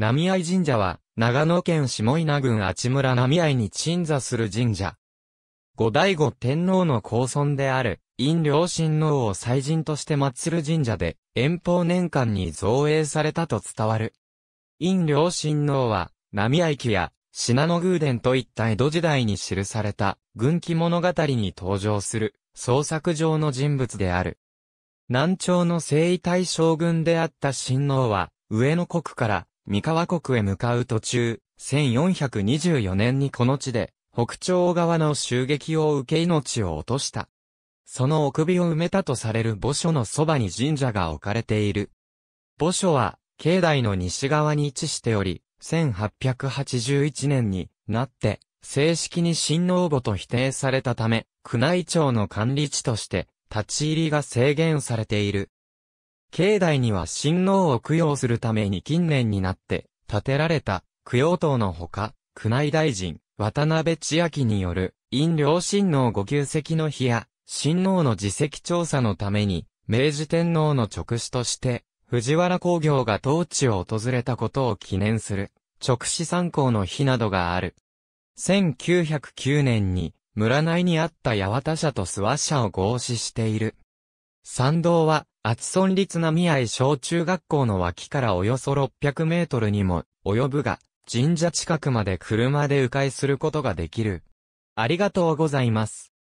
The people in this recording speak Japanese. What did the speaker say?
浪合神社は、長野県下稲郡あちむら並合に鎮座する神社。後醍醐天皇の高尊である、陰良神皇を祭神として祀る神社で、遠方年間に造営されたと伝わる。陰良神皇は、浪合家や、信濃宮殿といった江戸時代に記された、軍記物語に登場する、創作上の人物である。南朝の征夷大将軍であった神皇は、上野国から、三河国へ向かう途中、1424年にこの地で、北朝側の襲撃を受け命を落とした。その臆病を埋めたとされる墓所のそばに神社が置かれている。墓所は、境内の西側に位置しており、1881年になって、正式に新王墓と否定されたため、宮内庁の管理地として、立ち入りが制限されている。境内には神皇を供養するために近年になって建てられた供養塔のほか、宮内大臣、渡辺千秋による、陰陵神皇ご旧跡の日や、神皇の自責調査のために、明治天皇の直使として、藤原工業が当地を訪れたことを記念する、直使参考の日などがある。1909年に、村内にあった八幡社と諏訪社を合祀している。参道は、厚村立浪合小中学校の脇からおよそ600メートルにも及ぶが、神社近くまで車で迂回することができる。ありがとうございます。